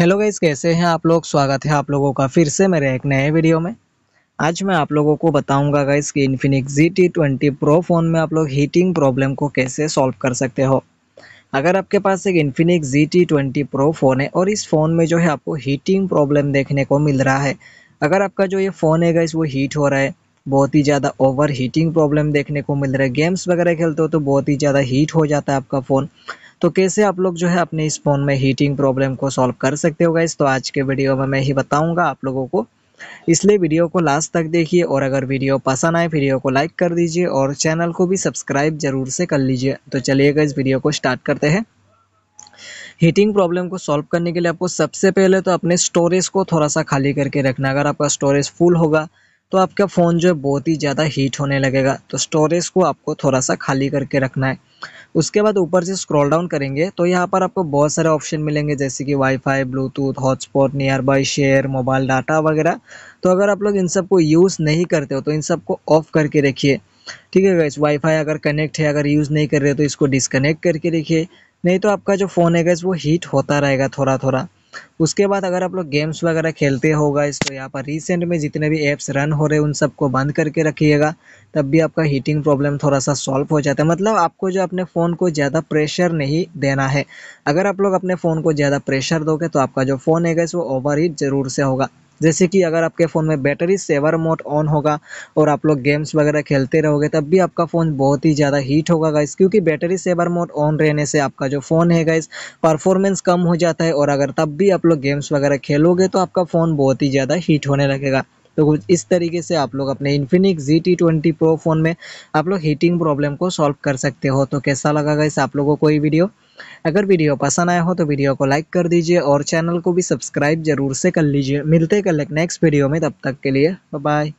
hello guys कैसे हैं आप लोग स्वागत है आप लोगों का फिर से मेरे एक नए वीडियो में आज मैं आप लोगों को बताऊंगा गाइज कि Infinix G T twenty Pro phone में आप लोग हीटिंग प्रॉब्लम को कैसे सॉल्व कर सकते हो अगर आपके पास एक Infinix G T twenty Pro phone है और इस फ़ोन में जो है आपको हीटिंग प्रॉब्लम देखने को मिल रहा है अगर आपका जो ये फ़ोन है गाइज वो हीट हो रहा है बहुत ही ज़्यादा ओवर हीटिंग प्रॉब्लम देखने को मिल रहा है गेम्स वगैरह खेलते हो तो बहुत ही ज़्यादा हीट हो जाता है आपका फ़ोन तो कैसे आप लोग जो है अपने इस फ़ोन में हीटिंग प्रॉब्लम को सॉल्व कर सकते हो गाइस तो आज के वीडियो में मैं ही बताऊँगा आप लोगों को इसलिए वीडियो को लास्ट तक देखिए और अगर वीडियो पसंद आए वीडियो को लाइक कर दीजिए और चैनल को भी सब्सक्राइब जरूर से कर लीजिए तो चलिएगा इस वीडियो को स्टार्ट करते हैं हीटिंग प्रॉब्लम को सॉल्व करने के लिए आपको सबसे पहले तो अपने स्टोरेज को थोड़ा सा खाली करके रखना अगर आपका स्टोरेज फुल होगा तो आपका फ़ोन जो है बहुत ही ज़्यादा हीट होने लगेगा तो स्टोरेज को आपको थोड़ा सा खाली करके रखना है उसके बाद ऊपर से स्क्रॉल डाउन करेंगे तो यहाँ पर आपको बहुत सारे ऑप्शन मिलेंगे जैसे कि WiFi Bluetooth hotspot nearby share mobile data वगैरह तो अगर आप लोग इन सब को यूज़ नहीं करते हो तो इन सब को ऑफ करके रखिए ठीक है गैस वाईफाई अगर कनेक्ट है अगर यूज़ नहीं कर रहे हो तो इसको डिसकनेक्ट करके रखिए नहीं तो आपका जो फ़ोन है गैस वो हीट होता रहेगा थोड़ा थोड़ा उसके बाद अगर आप लोग गेम्स वगैरह खेलते होगा इसको तो यहाँ पर रिसेंट में जितने भी ऐप्स रन हो रहे हैं उन सबको बंद करके रखिएगा तब भी आपका हीटिंग प्रॉब्लम थोड़ा सा सॉल्व हो जाता है मतलब आपको जो अपने फ़ोन को ज़्यादा प्रेशर नहीं देना है अगर आप लोग अपने फ़ोन को ज़्यादा प्रेशर दोगे तो आपका जो फ़ोन है गाइस वो ओवर हीट ज़रूर से होगा जैसे कि अगर आपके फ़ोन में बैटरी सेवर मोड ऑन होगा और आप लोग गेम्स वगैरह खेलते रहोगे तब भी आपका फ़ोन बहुत ही ज़्यादा हीट होगा गाइस क्योंकि बैटरी सेवर मोड ऑन रहने से आपका जो फ़ोन है गाइस परफॉर्मेंस कम हो जाता है और अगर तब भी आप लोग गेम्स वगैरह खेलोगे तो आपका फ़ोन बहुत ही ज़्यादा हीट होने लगेगा तो कुछ इस तरीके से आप लोग अपने Infinix G T twenty Pro phone में आप लोग हीटिंग प्रॉब्लम को सॉल्व कर सकते हो तो कैसा लगा इस आप लोगों को ये वीडियो अगर वीडियो पसंद आया हो तो वीडियो को लाइक कर दीजिए और चैनल को भी सब्सक्राइब जरूर से कर लीजिए मिलते कल नेक्स्ट वीडियो में तब तक के लिए बाय